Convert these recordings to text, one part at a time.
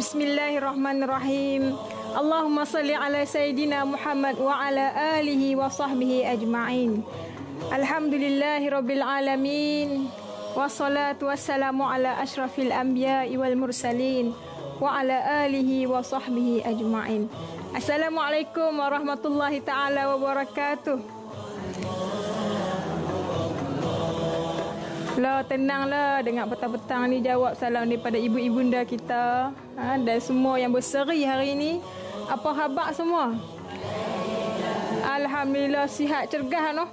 Bismillahirrahmanirrahim. Allahumma salli ala sayidina Muhammad wa ala alihi wa sahbihi ajma'in. Alhamdulillahi rabbil alamin. Wassalatu wassalamu ala ashrafil anbiya'i wal mursalin wa ala alihi wa sahbihi ajma'in. Assalamualaikum warahmatullahi taala wabarakatuh. Lah tenanglah dengan petang-petang ni jawab salam daripada ibu-ibu bunda kita ha, dan semua yang berseri hari ini. Apa habak semua? Alhamdulillah sihat cergah no,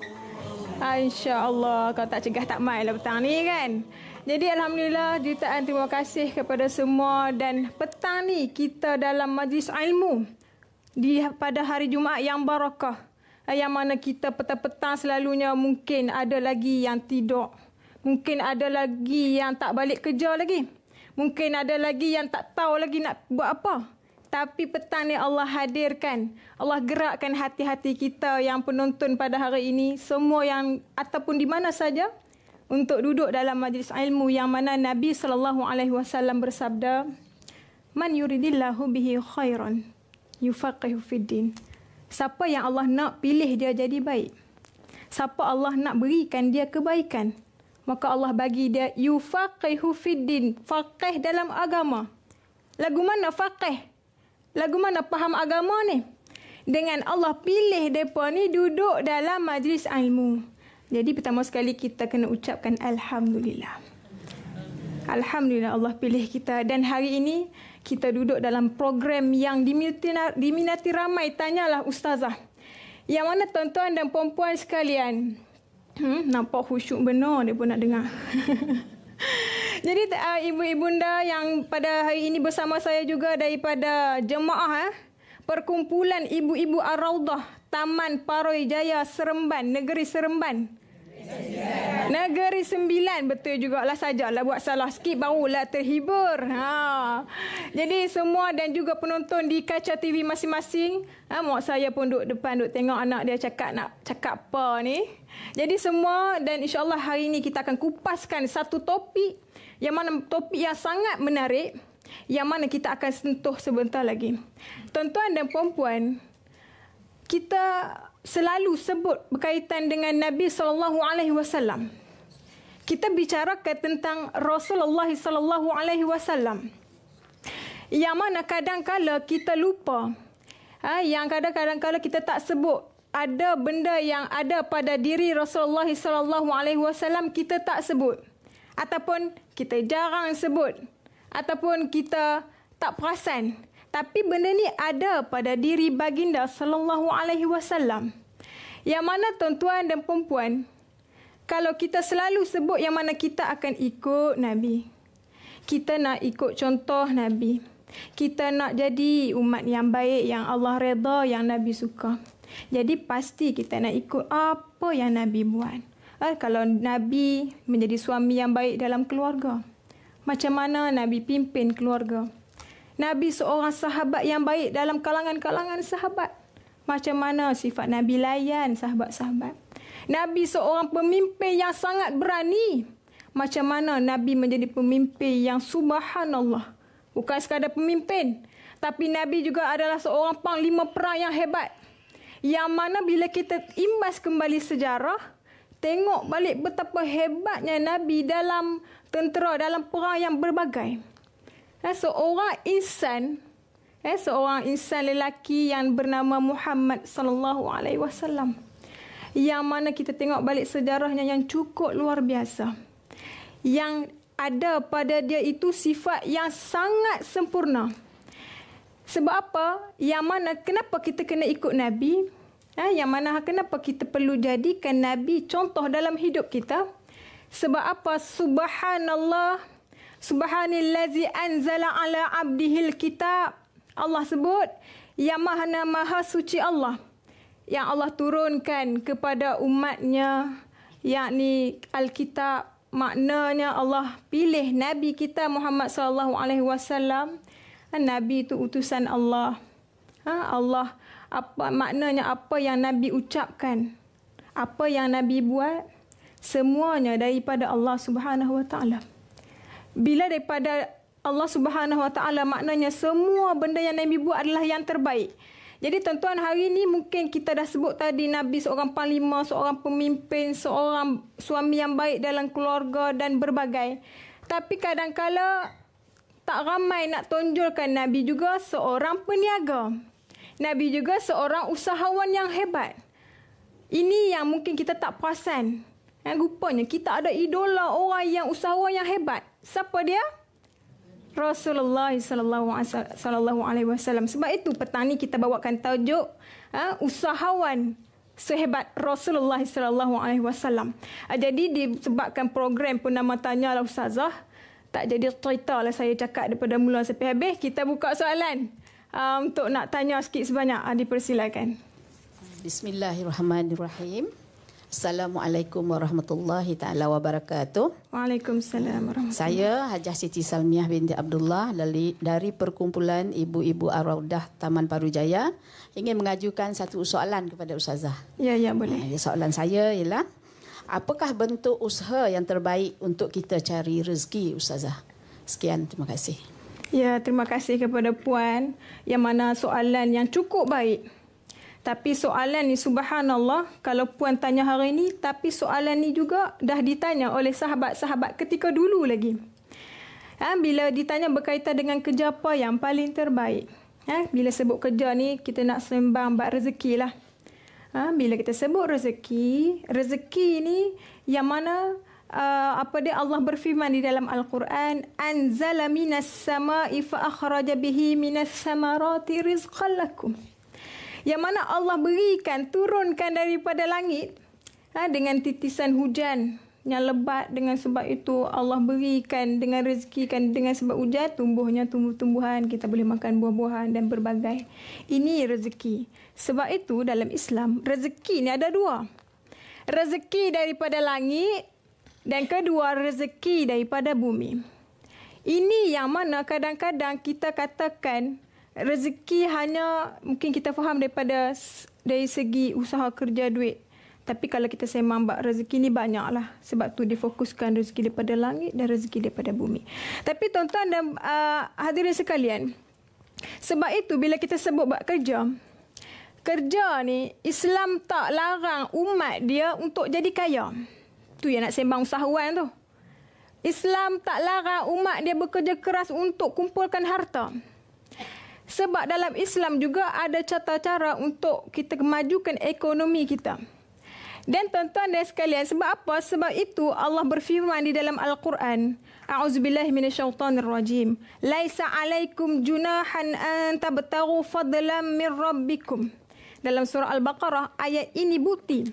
Ha, InsyaAllah kalau tak cegah tak main lah petang ni kan. Jadi Alhamdulillah jutaan terima kasih kepada semua dan petang ni kita dalam majlis ilmu di pada hari Jumaat yang barakah. Yang mana kita petang-petang selalunya mungkin ada lagi yang tidur. Mungkin ada lagi yang tak balik kerja lagi. Mungkin ada lagi yang tak tahu lagi nak buat apa. Tapi petang ni Allah hadirkan. Allah gerakkan hati-hati kita yang penonton pada hari ini. Semua yang ataupun di mana saja. Untuk duduk dalam majlis ilmu yang mana Nabi SAW bersabda. Man yuridillahu bihi khairan yufaqihu fiddin. din. Siapa yang Allah nak pilih dia jadi baik. Siapa Allah nak berikan dia kebaikan maka Allah bagi dia yufaqihu fiddin faqih dalam agama lagu mana faqih lagu mana faham agama ni dengan Allah pilih depa ni duduk dalam majlis ilmu jadi pertama sekali kita kena ucapkan alhamdulillah Alhamdulillah Allah pilih kita dan hari ini kita duduk dalam program yang diminati, diminati ramai tanyalah ustazah. Yang mana tuan-tuan dan puan-puan sekalian, hmm, nampak khusyuk benar dia pun nak dengar. Jadi uh, ibu-ibunda yang pada hari ini bersama saya juga daripada jemaah eh, perkumpulan ibu-ibu Ar-Raudah Taman Paroi Jaya Seremban, Negeri Seremban. Negeri Sembilan betul juga lah sajalah buat salah sikit lah terhibur. Ha. Jadi semua dan juga penonton di kaca TV masing-masing. Ha, mak saya pun duduk depan duduk tengok anak dia cakap nak cakap apa ni. Jadi semua dan insyaAllah hari ini kita akan kupaskan satu topik. Yang mana topik yang sangat menarik. Yang mana kita akan sentuh sebentar lagi. Tuan-tuan dan puan-puan. Kita selalu sebut berkaitan dengan Nabi sallallahu alaihi wasallam. Kita bicara ke tentang Rasulullah sallallahu alaihi wasallam. Yang mana kadang kala kita lupa. Ha, yang kadang-kadang kita tak sebut ada benda yang ada pada diri Rasulullah sallallahu alaihi wasallam kita tak sebut ataupun kita jarang sebut ataupun kita tak perasan. Tapi benda ni ada pada diri baginda sallallahu alaihi wasallam. Yang mana tuan-tuan dan perempuan, kalau kita selalu sebut yang mana kita akan ikut Nabi. Kita nak ikut contoh Nabi. Kita nak jadi umat yang baik, yang Allah reda, yang Nabi suka. Jadi pasti kita nak ikut apa yang Nabi buat. Eh, kalau Nabi menjadi suami yang baik dalam keluarga. Macam mana Nabi pimpin keluarga. Nabi seorang sahabat yang baik dalam kalangan-kalangan sahabat. Macam mana sifat Nabi layan sahabat-sahabat? Nabi seorang pemimpin yang sangat berani. Macam mana Nabi menjadi pemimpin yang subhanallah. Bukan sekadar pemimpin. Tapi Nabi juga adalah seorang panglima perang yang hebat. Yang mana bila kita imbas kembali sejarah. Tengok balik betapa hebatnya Nabi dalam tentera, dalam perang yang berbagai eh, seorang insan eh, seorang insan lelaki yang bernama Muhammad sallallahu alaihi wasallam yang mana kita tengok balik sejarahnya yang cukup luar biasa yang ada pada dia itu sifat yang sangat sempurna sebab apa yang mana kenapa kita kena ikut nabi eh, yang mana kenapa kita perlu jadikan nabi contoh dalam hidup kita sebab apa subhanallah Subhanallazi anzala ala abdihi alkitab. Allah sebut yang maha maha suci Allah yang Allah turunkan kepada umatnya yakni alkitab maknanya Allah pilih nabi kita Muhammad sallallahu alaihi wasallam ah, nabi itu utusan Allah ha, Allah apa maknanya apa yang nabi ucapkan apa yang nabi buat semuanya daripada Allah Subhanahu wa taala bila daripada Allah Subhanahu Wa Taala maknanya semua benda yang Nabi buat adalah yang terbaik. Jadi tuan-tuan hari ini mungkin kita dah sebut tadi Nabi seorang panglima, seorang pemimpin, seorang suami yang baik dalam keluarga dan berbagai. Tapi kadang-kala tak ramai nak tonjolkan Nabi juga seorang peniaga. Nabi juga seorang usahawan yang hebat. Ini yang mungkin kita tak perasan. Yang eh, rupanya kita ada idola orang yang usahawan yang hebat. Siapa dia? Rasulullah sallallahu alaihi wasallam. Sebab itu petani kita bawakan tajuk ha, usahawan sehebat Rasulullah sallallahu alaihi wasallam. Ha, jadi disebabkan program pun nama tanya lah ustazah tak jadi cerita lah saya cakap daripada mula sampai habis. Kita buka soalan ha, untuk nak tanya sikit sebanyak. Ha, dipersilakan. Bismillahirrahmanirrahim. Bismillahirrahmanirrahim. Assalamualaikum warahmatullahi taala wabarakatuh. Waalaikumsalam warahmatullahi. Saya Hajah Siti Salmiah binti Abdullah dari dari perkumpulan Ibu-ibu Araudah Taman Parujaya ingin mengajukan satu soalan kepada ustazah. Ya ya boleh. Ya, soalan saya ialah apakah bentuk usaha yang terbaik untuk kita cari rezeki ustazah? Sekian terima kasih. Ya terima kasih kepada puan yang mana soalan yang cukup baik. Tapi soalan ni subhanallah kalau puan tanya hari ini. tapi soalan ni juga dah ditanya oleh sahabat-sahabat ketika dulu lagi. Ha, bila ditanya berkaitan dengan kerja apa yang paling terbaik. Ha, bila sebut kerja ni kita nak sembang bab rezeki lah. Ha, bila kita sebut rezeki, rezeki ni yang mana uh, apa dia Allah berfirman di dalam Al-Quran anzala minas sama'i fa akhraja bihi minas samarati rizqan lakum yang mana Allah berikan turunkan daripada langit ha, dengan titisan hujan yang lebat dengan sebab itu Allah berikan dengan rezeki kan dengan sebab hujan tumbuhnya tumbuh-tumbuhan kita boleh makan buah-buahan dan berbagai ini rezeki sebab itu dalam Islam rezeki ni ada dua rezeki daripada langit dan kedua rezeki daripada bumi ini yang mana kadang-kadang kita katakan rezeki hanya mungkin kita faham daripada dari segi usaha kerja duit. Tapi kalau kita semang bak rezeki ni banyaklah. Sebab tu difokuskan rezeki daripada langit dan rezeki daripada bumi. Tapi tuan-tuan dan uh, hadirin sekalian. Sebab itu bila kita sebut bak kerja. Kerja ni Islam tak larang umat dia untuk jadi kaya. Tu yang nak sembang usahawan tu. Islam tak larang umat dia bekerja keras untuk kumpulkan harta. Sebab dalam Islam juga ada cara cara untuk kita kemajukan ekonomi kita. Dan tuan-tuan dan sekalian, sebab apa? Sebab itu Allah berfirman di dalam Al-Quran. A'udzubillah minasyaitanir rajim. Laisa alaikum junahan an tabtaghu fadlan min rabbikum. Dalam surah Al-Baqarah ayat ini bukti.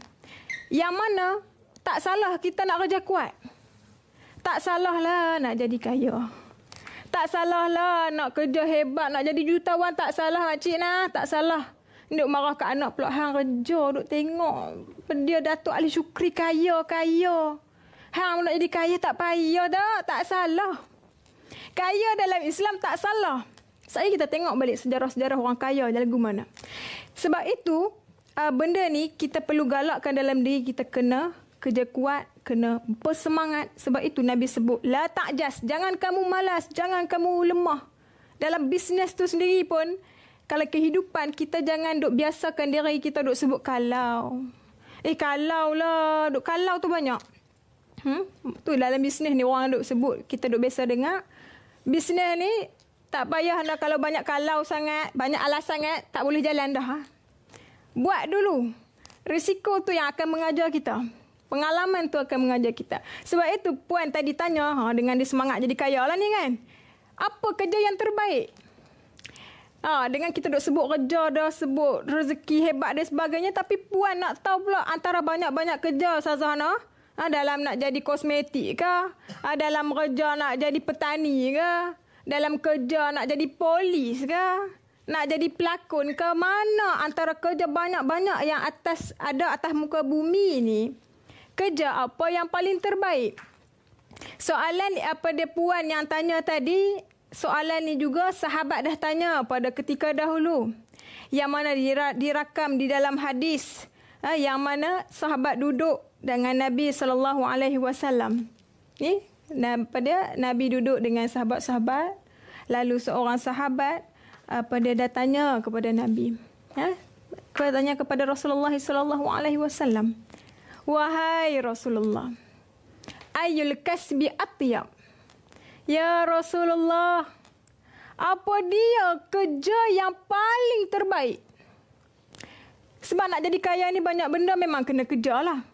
Yang mana tak salah kita nak kerja kuat. Tak salahlah nak jadi kaya. Tak salah lah nak kerja hebat, nak jadi jutawan tak salah makcik nah. Tak salah. Duk marah kat anak pula hang kerja, duk tengok. Dia Datuk Ali Syukri kaya-kaya. Hang nak jadi kaya tak payah dah. Tak salah. Kaya dalam Islam tak salah. Saya kita tengok balik sejarah-sejarah orang kaya lagu mana. Sebab itu, ah, benda ni kita perlu galakkan dalam diri kita kena kerja kuat, kena bersemangat sebab itu Nabi sebut la jas, jangan kamu malas jangan kamu lemah dalam bisnes tu sendiri pun kalau kehidupan kita jangan duk biasakan diri kita duk sebut kalau eh kalau lah duk kalau tu banyak hmm? tu dalam bisnes ni orang duk sebut kita duk biasa dengar bisnes ni tak payah lah kalau banyak kalau sangat banyak alasan sangat tak boleh jalan dah buat dulu Risiko tu yang akan mengajar kita pengalaman tu akan mengajar kita. Sebab itu puan tadi tanya ha dengan dia semangat jadi kaya lah ni kan. Apa kerja yang terbaik? Ha, dengan kita duk sebut kerja dah, sebut rezeki hebat dan sebagainya. Tapi puan nak tahu pula antara banyak-banyak kerja, Sazahana. Ha, dalam nak jadi kosmetik ke? Ha, dalam kerja nak jadi petani ke? Dalam kerja nak jadi polis ke? Nak jadi pelakon ke? Mana antara kerja banyak-banyak yang atas ada atas muka bumi ni? kerja apa yang paling terbaik. Soalan eh, apa dia puan yang tanya tadi, soalan ni juga sahabat dah tanya pada ketika dahulu. Yang mana dirakam di dalam hadis. Eh, yang mana sahabat duduk dengan Nabi sallallahu alaihi wasallam. Ni pada Nabi duduk dengan sahabat-sahabat, lalu seorang sahabat pada dia datanya kepada Nabi. Ya, tanya kepada Rasulullah sallallahu alaihi wasallam. Wahai Rasulullah, ayul kasbi atyam. Ya Rasulullah, apa dia kerja yang paling terbaik? Sebab nak jadi kaya ni banyak benda memang kena kerja lah.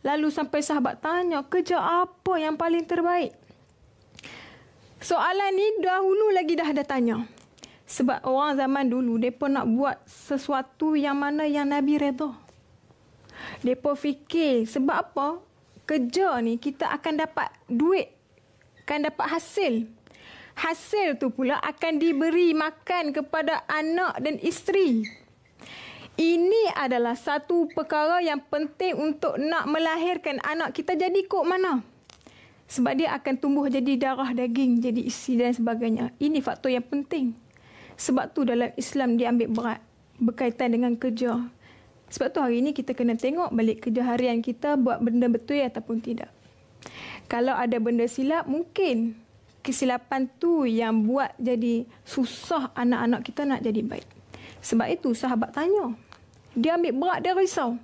Lalu sampai sahabat tanya, kerja apa yang paling terbaik? Soalan ni dahulu lagi dah ada tanya. Sebab orang zaman dulu, mereka nak buat sesuatu yang mana yang Nabi redha. Mereka fikir sebab apa kerja ni kita akan dapat duit. Akan dapat hasil. Hasil tu pula akan diberi makan kepada anak dan isteri. Ini adalah satu perkara yang penting untuk nak melahirkan anak kita jadi kok mana. Sebab dia akan tumbuh jadi darah daging, jadi isi dan sebagainya. Ini faktor yang penting. Sebab tu dalam Islam diambil berat berkaitan dengan kerja. Sebab tu hari ini kita kena tengok balik kerja harian kita buat benda betul ataupun tidak. Kalau ada benda silap, mungkin kesilapan tu yang buat jadi susah anak-anak kita nak jadi baik. Sebab itu sahabat tanya. Dia ambil berat, dia risau.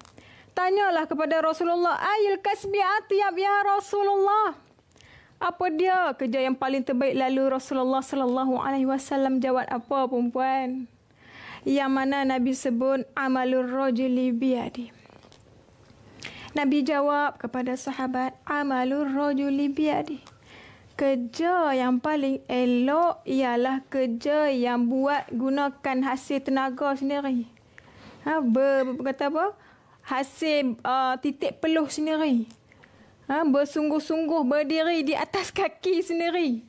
Tanyalah kepada Rasulullah, Ayil kasbi atiyab ya Rasulullah. Apa dia kerja yang paling terbaik lalu Rasulullah sallallahu alaihi wasallam jawab apa perempuan? yang mana Nabi sebut amalur rajuli biadi. Nabi jawab kepada sahabat amalur rajuli biadi. Kerja yang paling elok ialah kerja yang buat gunakan hasil tenaga sendiri. Ha, ber, kata apa? Hasil uh, titik peluh sendiri. Ha, bersungguh-sungguh berdiri di atas kaki sendiri.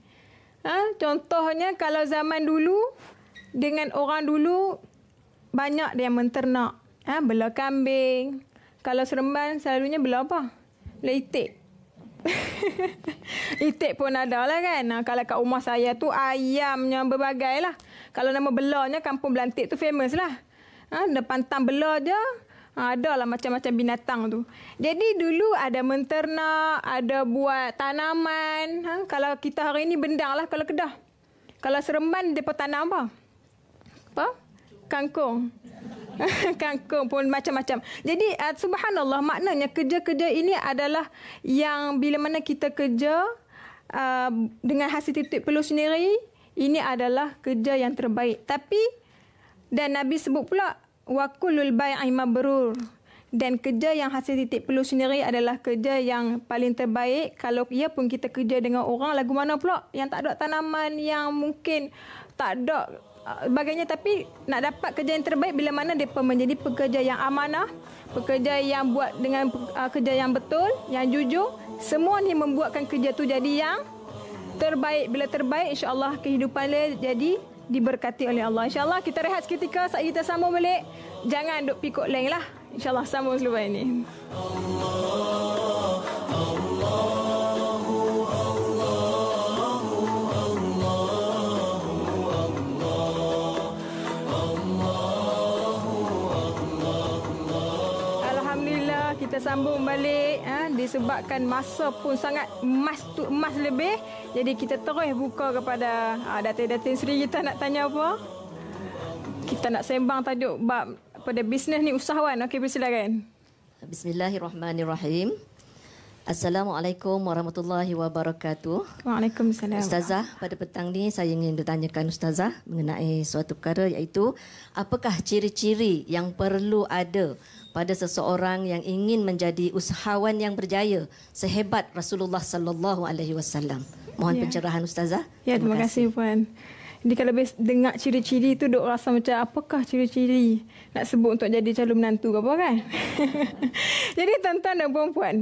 Ha, contohnya kalau zaman dulu dengan orang dulu banyak dia yang menternak. Ha, eh, bela kambing. Kalau seremban selalunya bela apa? Bela itik. itik pun ada lah kan. Ha, kalau kat rumah saya tu ayamnya berbagai lah. Kalau nama belanya kampung belantik tu famous lah. Ha, depan tang bela je. Ha, ada lah macam-macam binatang tu. Jadi dulu ada menternak, ada buat tanaman. Ha, kalau kita hari ini bendang lah kalau kedah. Kalau seremban, dia pun tanam apa? apa? Kangkung. Kangkung pun macam-macam. Jadi uh, subhanallah maknanya kerja-kerja ini adalah yang bila mana kita kerja ah, dengan hasil titik peluh sendiri, ini adalah kerja yang terbaik. Tapi dan Nabi sebut pula waqulul bai'i mabrur. Dan kerja yang hasil titik peluh sendiri adalah kerja yang paling terbaik. Kalau ia pun kita kerja dengan orang, lagu mana pula yang tak ada tanaman, yang mungkin tak ada sebagainya tapi nak dapat kerja yang terbaik bila mana depa menjadi pekerja yang amanah, pekerja yang buat dengan uh, kerja yang betul, yang jujur, semua ni membuatkan kerja tu jadi yang terbaik. Bila terbaik insya-Allah kehidupan dia jadi diberkati oleh Allah. Insya-Allah kita rehat seketika saat kita sambung balik. Jangan duk pikuk lain lah. Insya-Allah sambung selepas ini. Allah, Allah. kita sambung balik ha, disebabkan masa pun sangat emas tu emas lebih jadi kita terus buka kepada ha, datin-datin Sri kita nak tanya apa kita nak sembang tajuk bab pada bisnes ni usahawan okey persilakan bismillahirrahmanirrahim Assalamualaikum warahmatullahi wabarakatuh. Waalaikumsalam. Ustazah, pada petang ni saya ingin bertanyakan Ustazah mengenai suatu perkara iaitu apakah ciri-ciri yang perlu ada pada seseorang yang ingin menjadi usahawan yang berjaya sehebat Rasulullah sallallahu alaihi wasallam. Mohon ya. pencerahan ustazah. Ya, terima, kasih puan. Jadi kalau habis dengar ciri-ciri itu duk rasa macam apakah ciri-ciri nak sebut untuk jadi calon menantu ke apa kan? jadi tuan-tuan dan puan-puan,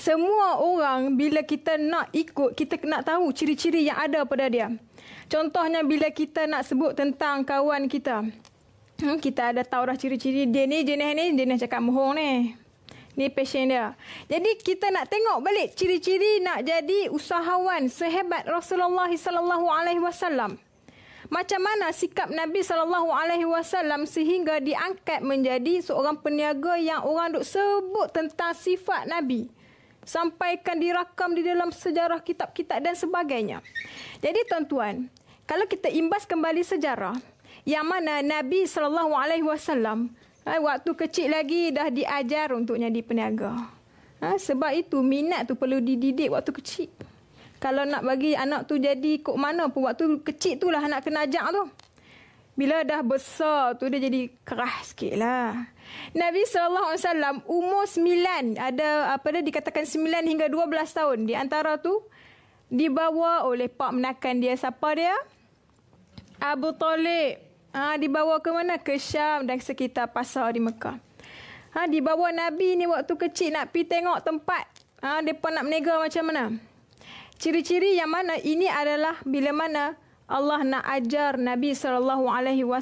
semua orang bila kita nak ikut, kita nak tahu ciri-ciri yang ada pada dia. Contohnya bila kita nak sebut tentang kawan kita. Hmm, kita ada tahu dah ciri-ciri dia ni jenis ni jenis cakap mohong ni. Ni passion dia. Jadi kita nak tengok balik ciri-ciri nak jadi usahawan sehebat Rasulullah sallallahu alaihi wasallam. Macam mana sikap Nabi sallallahu alaihi wasallam sehingga diangkat menjadi seorang peniaga yang orang duk sebut tentang sifat Nabi sampaikan dirakam di dalam sejarah kitab-kitab dan sebagainya. Jadi tuan-tuan, kalau kita imbas kembali sejarah, yang mana Nabi sallallahu alaihi wasallam eh, waktu kecil lagi dah diajar untuk jadi peniaga. Ha, sebab itu minat tu perlu dididik waktu kecil. Kalau nak bagi anak tu jadi kok mana pun waktu kecil tu lah anak kena ajak tu. Bila dah besar tu dia jadi kerah lah. Nabi lah. Alaihi Wasallam umur 9 ada apa dia dikatakan 9 hingga 12 tahun. Di antara tu dibawa oleh pak menakan dia siapa dia? Abu Talib. Ah ha, dibawa ke mana? Ke Syam dan sekitar pasar di Mekah. Ha dibawa Nabi ni waktu kecil nak pi tengok tempat. Ah ha, depa nak berniaga macam mana? Ciri-ciri yang mana ini adalah bila mana Allah nak ajar Nabi saw.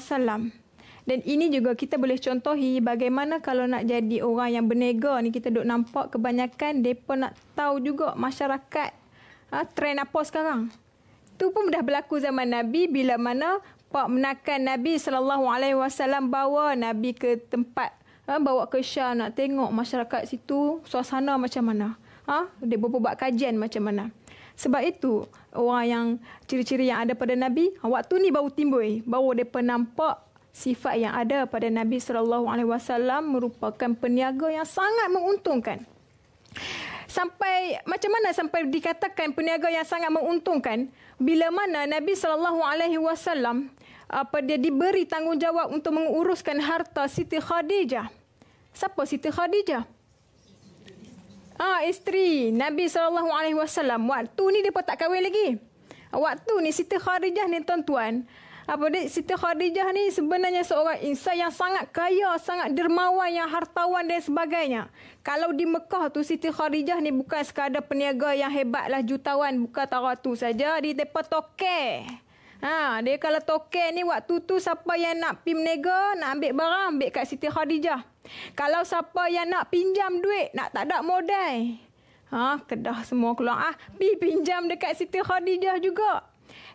Dan ini juga kita boleh contohi bagaimana kalau nak jadi orang yang berniaga ni kita duk nampak kebanyakan depa nak tahu juga masyarakat ha, trend apa sekarang. Tu pun dah berlaku zaman Nabi bila mana pak menakan Nabi sallallahu alaihi wasallam bawa Nabi ke tempat ha, bawa ke Syah nak tengok masyarakat situ suasana macam mana. Ha, dia berapa kajian macam mana. Sebab itu orang yang ciri-ciri yang ada pada Nabi waktu ni baru timbul baru depa nampak sifat yang ada pada Nabi sallallahu alaihi wasallam merupakan peniaga yang sangat menguntungkan. Sampai macam mana sampai dikatakan peniaga yang sangat menguntungkan bila mana Nabi sallallahu alaihi wasallam apa dia diberi tanggungjawab untuk menguruskan harta Siti Khadijah. Siapa Siti Khadijah? Ah, ha, isteri Nabi sallallahu alaihi wasallam. Waktu ni dia tak kahwin lagi. Waktu ni Siti Khadijah ni tuan-tuan, apa dia Siti Khadijah ni sebenarnya seorang insan yang sangat kaya, sangat dermawan yang hartawan dan sebagainya. Kalau di Mekah tu Siti Khadijah ni bukan sekadar peniaga yang hebatlah jutawan, bukan tarah tu saja, dia depa tokek. Ha, dia kalau token ni waktu tu siapa yang nak pi menega, nak ambil barang, ambil kat Siti Khadijah. Kalau siapa yang nak pinjam duit, nak tak ada modal. Ha, kedah semua keluar. Ah, ha, pi pinjam dekat Siti Khadijah juga.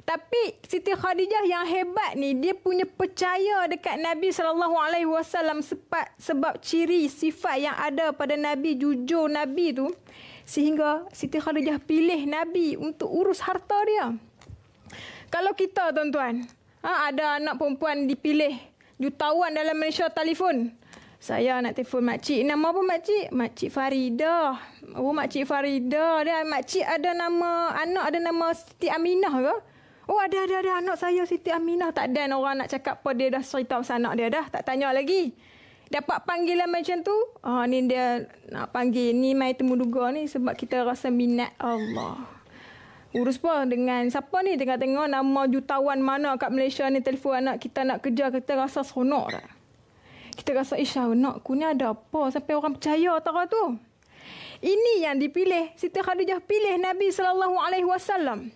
Tapi Siti Khadijah yang hebat ni dia punya percaya dekat Nabi sallallahu alaihi wasallam sebab sebab ciri sifat yang ada pada Nabi jujur Nabi tu sehingga Siti Khadijah pilih Nabi untuk urus harta dia. Kalau kita tuan-tuan, ha, ada anak perempuan dipilih jutawan dalam Malaysia telefon. Saya nak telefon makcik. Nama apa makcik? Makcik Farida. Oh makcik Farida. Dia makcik ada nama anak ada nama Siti Aminah ke? Oh ada ada ada anak saya Siti Aminah. Tak ada orang nak cakap apa dia dah cerita pasal anak dia dah. Tak tanya lagi. Dapat panggilan macam tu. Oh, ni dia nak panggil. Ni mai temu duga ni sebab kita rasa minat Allah. Urus pun dengan siapa ni tengah tengok nama jutawan mana kat Malaysia ni telefon anak kita nak kerja kita rasa seronok dah. Kita rasa isya nak ku ni ada apa sampai orang percaya tahu tu. Ini yang dipilih Siti Khadijah pilih Nabi sallallahu alaihi wasallam.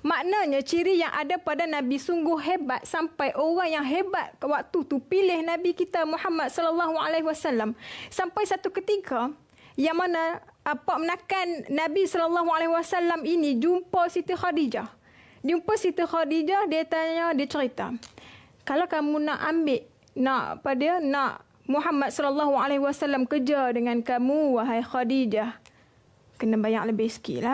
Maknanya ciri yang ada pada Nabi sungguh hebat sampai orang yang hebat waktu tu pilih Nabi kita Muhammad sallallahu alaihi wasallam sampai satu ketika yang mana apa menakan Nabi sallallahu alaihi wasallam ini jumpa Siti Khadijah. Jumpa Siti Khadijah dia tanya dia cerita. Kalau kamu nak ambil nak pada nak Muhammad sallallahu alaihi wasallam kerja dengan kamu wahai Khadijah. Kena bayar lebih sikit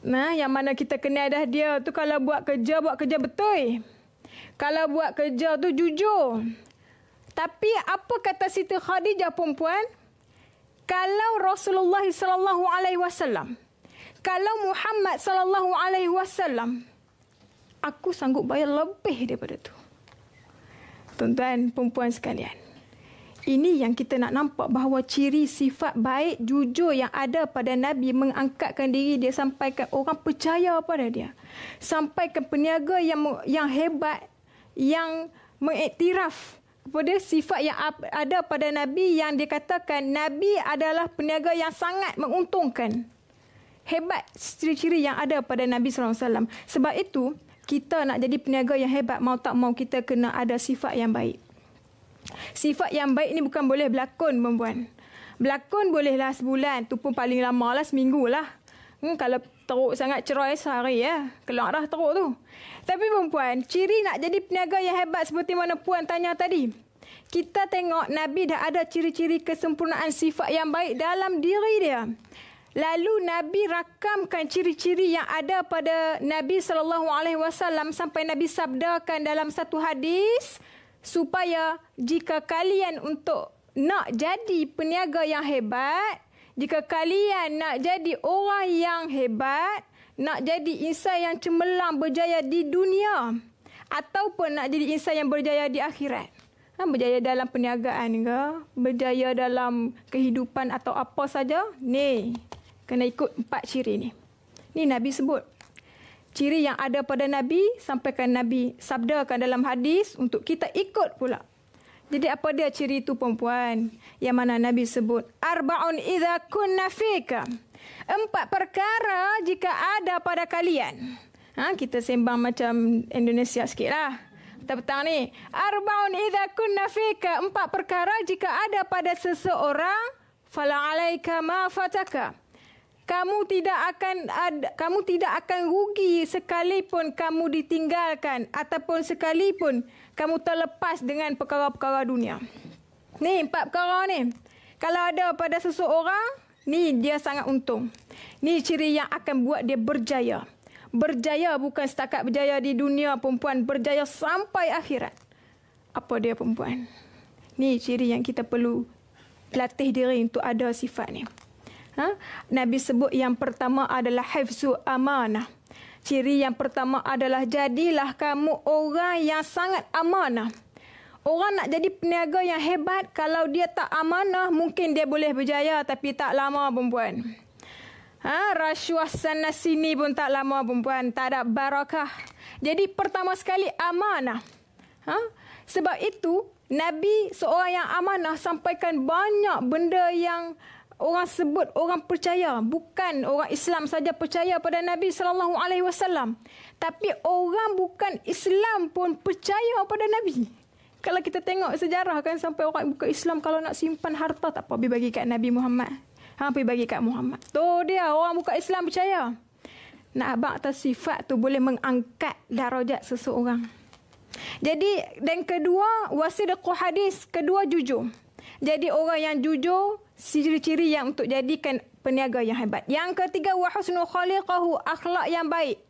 Nah, yang mana kita kena dah dia tu kalau buat kerja, buat kerja betul. Kalau buat kerja tu jujur. Tapi apa kata Siti Khadijah perempuan? kalau Rasulullah sallallahu alaihi wasallam kalau Muhammad sallallahu alaihi wasallam aku sanggup bayar lebih daripada tu. Tuan-tuan, perempuan sekalian. Ini yang kita nak nampak bahawa ciri sifat baik jujur yang ada pada Nabi mengangkatkan diri dia sampai ke orang percaya pada dia. sampai ke peniaga yang yang hebat yang mengiktiraf kepada sifat yang ada pada Nabi yang dikatakan Nabi adalah peniaga yang sangat menguntungkan. Hebat ciri-ciri yang ada pada Nabi SAW. Sebab itu, kita nak jadi peniaga yang hebat, mau tak mau kita kena ada sifat yang baik. Sifat yang baik ini bukan boleh berlakon, perempuan. Berlakon bolehlah sebulan, tu pun paling lama lah, seminggu lah. Hmm, kalau teruk sangat cerai sehari ya. Keluar dah teruk tu. Tapi perempuan, ciri nak jadi peniaga yang hebat seperti mana puan tanya tadi. Kita tengok Nabi dah ada ciri-ciri kesempurnaan sifat yang baik dalam diri dia. Lalu Nabi rakamkan ciri-ciri yang ada pada Nabi sallallahu alaihi wasallam sampai Nabi sabdakan dalam satu hadis supaya jika kalian untuk nak jadi peniaga yang hebat, jika kalian nak jadi orang yang hebat, nak jadi insan yang cemerlang berjaya di dunia ataupun nak jadi insan yang berjaya di akhirat. Ha, berjaya dalam perniagaan ke, berjaya dalam kehidupan atau apa saja, ni kena ikut empat ciri ni. Ni Nabi sebut. Ciri yang ada pada Nabi sampaikan Nabi sabdakan dalam hadis untuk kita ikut pula. Jadi apa dia ciri itu perempuan yang mana Nabi sebut arbaun idza kunna fika. Empat perkara jika ada pada kalian. Ha, kita sembang macam Indonesia sikitlah. petang ni. Arbaun idha kunna fika. Empat perkara jika ada pada seseorang. Fala alaika ma fataka. Kamu tidak akan ad, kamu tidak akan rugi sekalipun kamu ditinggalkan ataupun sekalipun kamu terlepas dengan perkara-perkara dunia. Ni empat perkara ni. Kalau ada pada seseorang, ni dia sangat untung. Ni ciri yang akan buat dia berjaya. Berjaya bukan setakat berjaya di dunia perempuan, berjaya sampai akhirat. Apa dia perempuan? Ni ciri yang kita perlu latih diri untuk ada sifat ni. Ha? Nabi sebut yang pertama adalah hafzu amanah. Ciri yang pertama adalah jadilah kamu orang yang sangat amanah. Orang nak jadi peniaga yang hebat, kalau dia tak amanah, mungkin dia boleh berjaya tapi tak lama, perempuan. Ha, rasuah sana sini pun tak lama, perempuan. Tak ada barakah. Jadi pertama sekali amanah. Ha? Sebab itu, Nabi seorang yang amanah sampaikan banyak benda yang orang sebut orang percaya bukan orang Islam saja percaya pada Nabi sallallahu alaihi wasallam tapi orang bukan Islam pun percaya pada Nabi kalau kita tengok sejarah kan sampai orang bukan Islam kalau nak simpan harta tak apa bagi kat Nabi Muhammad hang pergi bagi kat Muhammad tu dia orang bukan Islam percaya nak abang atas sifat tu boleh mengangkat darajat seseorang jadi dan kedua wasidqu hadis kedua jujur jadi orang yang jujur ciri-ciri yang untuk jadikan peniaga yang hebat. Yang ketiga wahusnul khaliqahu akhlak yang baik.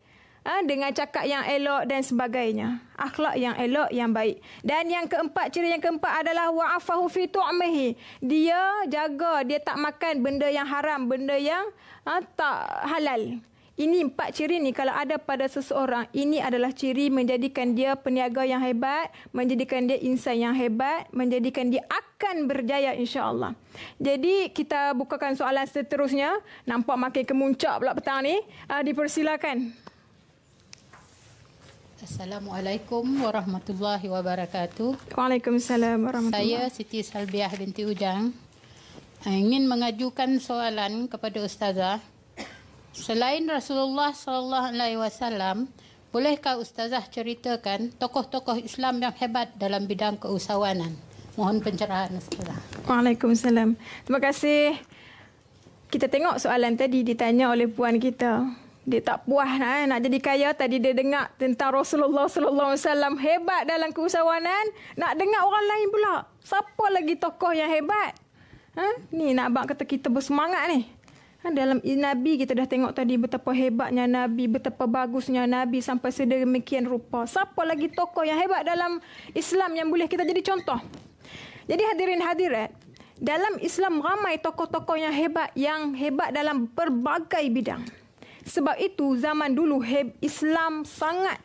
Ha, dengan cakap yang elok dan sebagainya. Akhlak yang elok, yang baik. Dan yang keempat, ciri yang keempat adalah wa'afahu fi tu'mihi. Dia jaga, dia tak makan benda yang haram, benda yang ha, tak halal. Ini empat ciri ni kalau ada pada seseorang, ini adalah ciri menjadikan dia peniaga yang hebat, menjadikan dia insan yang hebat, menjadikan dia akan berjaya insya-Allah. Jadi kita bukakan soalan seterusnya. Nampak makin kemuncak pula petang ni. Uh, dipersilakan. Assalamualaikum warahmatullahi wabarakatuh. Waalaikumsalam warahmatullahi Saya Siti Salbiah binti Ujang. Ingin mengajukan soalan kepada ustazah. Selain Rasulullah sallallahu alaihi wasallam, bolehkah ustazah ceritakan tokoh-tokoh Islam yang hebat dalam bidang keusahawanan? Mohon pencerahan ustazah. Waalaikumsalam. Terima kasih. Kita tengok soalan tadi ditanya oleh puan kita. Dia tak puas nak, eh? nak jadi kaya tadi dia dengar tentang Rasulullah sallallahu alaihi wasallam hebat dalam keusahawanan, nak dengar orang lain pula. Siapa lagi tokoh yang hebat? Ha? Ni nak abang kata kita bersemangat ni. Kan dalam Nabi kita dah tengok tadi betapa hebatnya Nabi, betapa bagusnya Nabi sampai sedemikian rupa. Siapa lagi tokoh yang hebat dalam Islam yang boleh kita jadi contoh? Jadi hadirin hadirat, dalam Islam ramai tokoh-tokoh yang hebat yang hebat dalam berbagai bidang. Sebab itu zaman dulu Islam sangat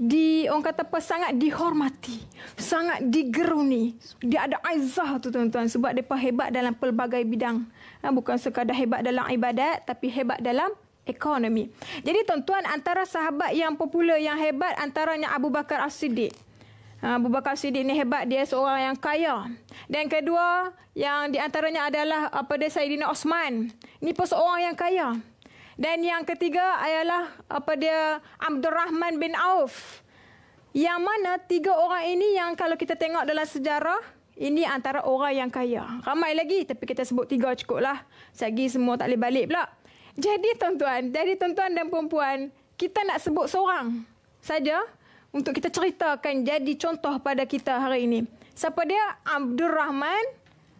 di orang kata apa sangat dihormati sangat digeruni dia ada aizah tu tuan-tuan sebab depa hebat dalam pelbagai bidang Ha, bukan sekadar hebat dalam ibadat tapi hebat dalam ekonomi. Jadi tuan-tuan antara sahabat yang popular yang hebat antaranya Abu Bakar As-Siddiq. Ha, Abu Bakar As Siddiq ini hebat dia seorang yang kaya. Dan kedua yang di antaranya adalah apa uh, dia Saidina Osman. Ini pun seorang yang kaya. Dan yang ketiga ialah apa uh, dia Abdul Rahman bin Auf. Yang mana tiga orang ini yang kalau kita tengok dalam sejarah ini antara orang yang kaya. Ramai lagi tapi kita sebut tiga cukuplah. lah. Sagi semua tak boleh balik pula. Jadi tuan-tuan, jadi tuan-tuan dan perempuan, kita nak sebut seorang saja untuk kita ceritakan jadi contoh pada kita hari ini. Siapa dia? Abdul Rahman.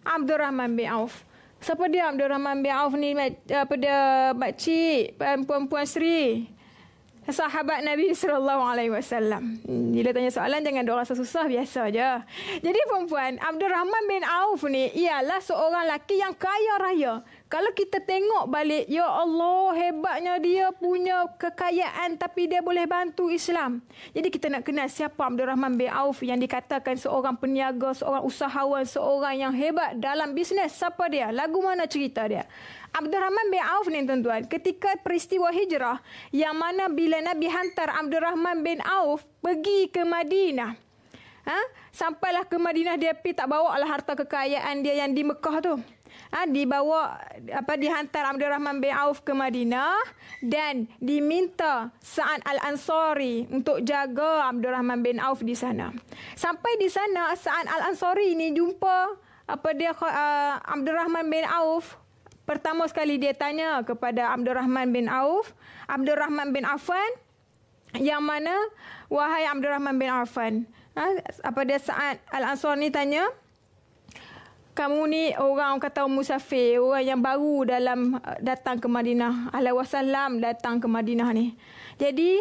Abdul Rahman bin Auf. Siapa dia Abdul Rahman bin Auf ni? Apa dia? Makcik, perempuan-perempuan Seri sahabat Nabi sallallahu alaihi wasallam. Bila tanya soalan jangan dia rasa susah biasa aja. Jadi perempuan Abdul Rahman bin Auf ni ialah seorang lelaki yang kaya raya. Kalau kita tengok balik ya Allah hebatnya dia punya kekayaan tapi dia boleh bantu Islam. Jadi kita nak kenal siapa Abdul Rahman bin Auf yang dikatakan seorang peniaga, seorang usahawan, seorang yang hebat dalam bisnes. Siapa dia? Lagu mana cerita dia? Abdul Rahman bin Auf ni tuan-tuan, ketika peristiwa hijrah yang mana bila Nabi hantar Abdul Rahman bin Auf pergi ke Madinah. Ha? Sampailah ke Madinah dia pergi tak bawa lah harta kekayaan dia yang di Mekah tu. Ha? dibawa apa dihantar Abdul Rahman bin Auf ke Madinah dan diminta Sa'ad Al-Ansari untuk jaga Abdul Rahman bin Auf di sana. Sampai di sana Sa'ad Al-Ansari ni jumpa apa dia uh, Abdul Rahman bin Auf Pertama sekali dia tanya kepada Abdul Rahman bin Auf, Abdul Rahman bin Affan, yang mana wahai Abdul Rahman bin Affan. Ha, apa dia saat Al-Ansar ni tanya, kamu ni orang kata musafir, orang yang baru dalam datang ke Madinah. Alaihi wasallam datang ke Madinah ni. Jadi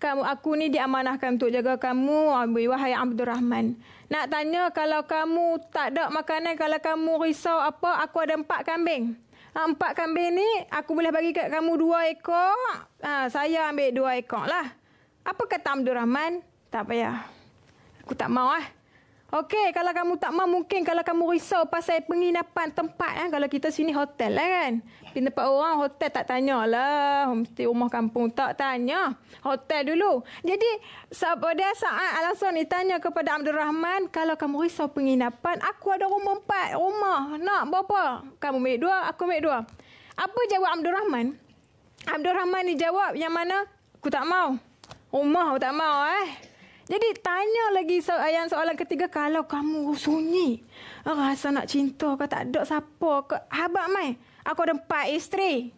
kamu aku ni diamanahkan untuk jaga kamu wahai Abdul Rahman. Nak tanya kalau kamu tak ada makanan, kalau kamu risau apa, aku ada empat kambing ha, empat kambing ni aku boleh bagi kat kamu dua ekor. Ha, saya ambil dua ekor lah. Apa kata Abdul Rahman? Tak payah. Aku tak mau ah. Okey, kalau kamu tak mau mungkin kalau kamu risau pasal penginapan tempat. Eh, kalau kita sini hotel lah kan pergi tempat orang hotel tak tanya lah mesti rumah kampung tak tanya hotel dulu jadi pada saat Alangson ni tanya kepada Abdul Rahman kalau kamu risau penginapan aku ada rumah empat rumah nak berapa kamu ambil dua aku ambil dua apa jawab Abdul Rahman Abdul Rahman ni jawab yang mana aku tak mau rumah aku tak mau eh jadi tanya lagi so yang soalan ketiga kalau kamu sunyi rasa nak cinta ke tak ada siapa ke habaq mai Aku ada empat isteri.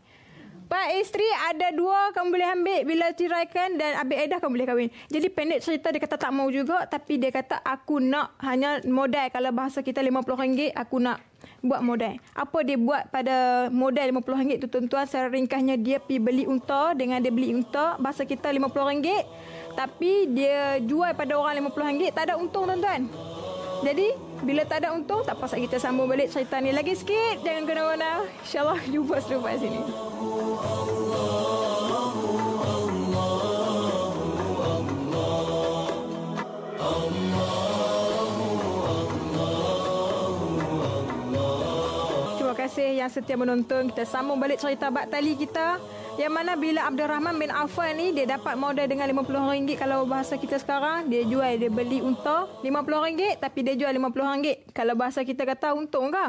Empat isteri ada dua kamu boleh ambil bila ceraikan dan ambil edah kamu boleh kahwin. Jadi pendek cerita dia kata tak mau juga tapi dia kata aku nak hanya modal kalau bahasa kita RM50 aku nak buat modal. Apa dia buat pada modal RM50 tu tuan-tuan secara ringkasnya dia pi beli unta dengan dia beli unta bahasa kita RM50 tapi dia jual pada orang RM50 tak ada untung tuan-tuan. Jadi bila tak ada untung tak pasal kita sambung balik cerita ni lagi sikit jangan kena mana insyaallah jumpa selepas di sini. Terima kasih yang setia menonton. Kita sambung balik cerita bak tali kita. Yang mana bila Abdul Rahman bin Affan ni dia dapat modal dengan RM50 kalau bahasa kita sekarang dia jual dia beli unta RM50 tapi dia jual RM50 kalau bahasa kita kata untung ke?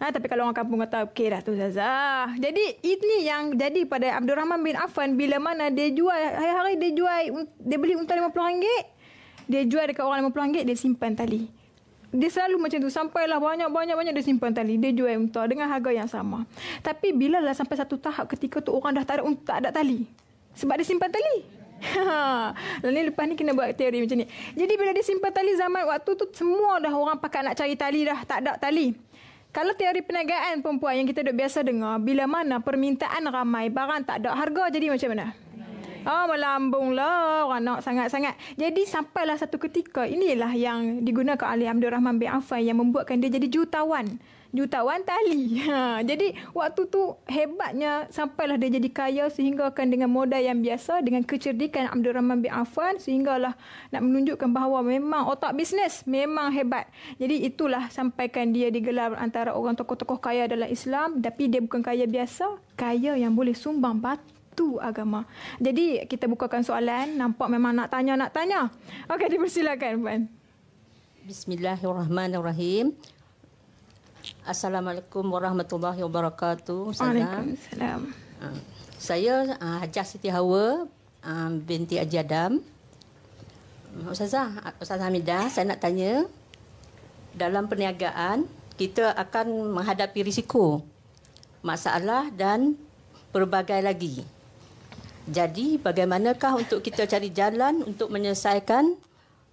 Ha, tapi kalau orang kampung kata okey dah tu Zaza. Jadi ini yang jadi pada Abdul Rahman bin Affan bila mana dia jual hari-hari dia jual dia beli unta RM50 dia jual dekat orang RM50 dia simpan tali dia selalu macam tu sampailah banyak-banyak banyak dia simpan tali dia jual unta dengan harga yang sama tapi bila lah sampai satu tahap ketika tu orang dah tak ada unta tak ada tali sebab dia simpan tali Ha. Lain lepas ni kena buat teori macam ni. Jadi bila dia simpan tali zaman waktu tu semua dah orang pakai nak cari tali dah tak ada tali. Kalau teori perniagaan perempuan yang kita dah biasa dengar, bila mana permintaan ramai, barang tak ada harga jadi macam mana? Oh, ah, melambung lah orang nak sangat-sangat. Jadi, sampailah satu ketika, inilah yang digunakan oleh Abdul Rahman bin Affan yang membuatkan dia jadi jutawan. Jutawan tali. Ha. Jadi, waktu tu hebatnya sampailah dia jadi kaya sehingga kan dengan modal yang biasa, dengan kecerdikan Abdul Rahman bin Affan sehinggalah nak menunjukkan bahawa memang otak bisnes memang hebat. Jadi, itulah sampaikan dia digelar antara orang tokoh-tokoh kaya dalam Islam. Tapi, dia bukan kaya biasa. Kaya yang boleh sumbang batu satu agama. Jadi kita bukakan soalan, nampak memang nak tanya nak tanya. Okey, dipersilakan puan. Bismillahirrahmanirrahim. Assalamualaikum warahmatullahi wabarakatuh. Waalaikumsalam. Ah, saya uh, ah, Hajah Siti Hawa ah, binti Haji Adam. Ustazah, Ustazah Hamidah, saya nak tanya dalam perniagaan kita akan menghadapi risiko, masalah dan berbagai lagi. Jadi bagaimanakah untuk kita cari jalan untuk menyelesaikan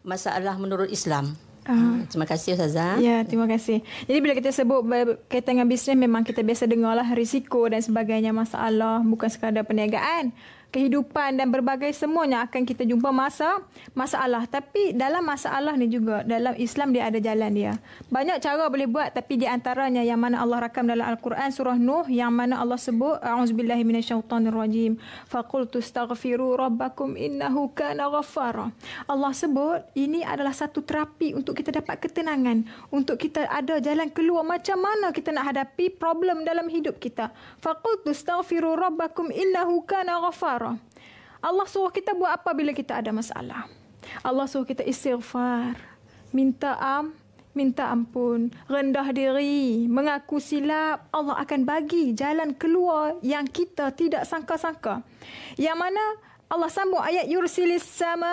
masalah menurut Islam? Uh, terima kasih Ustazah. Ya, terima kasih. Jadi bila kita sebut berkaitan dengan bisnes memang kita biasa dengarlah risiko dan sebagainya masalah bukan sekadar perniagaan kehidupan dan berbagai semuanya akan kita jumpa masa masalah. Tapi dalam masalah ni juga dalam Islam dia ada jalan dia. Banyak cara boleh buat tapi di antaranya yang mana Allah rakam dalam Al-Quran surah Nuh yang mana Allah sebut auzubillahi rajim faqultu astaghfiru rabbakum innahu kana ghaffar. Allah sebut ini adalah satu terapi untuk kita dapat ketenangan, untuk kita ada jalan keluar macam mana kita nak hadapi problem dalam hidup kita. Faqultu astaghfiru rabbakum innahu kana ghaffar al Allah suruh kita buat apa bila kita ada masalah? Allah suruh kita istighfar, minta am, minta ampun, rendah diri, mengaku silap, Allah akan bagi jalan keluar yang kita tidak sangka-sangka. Yang mana Allah sambung ayat yursilis sama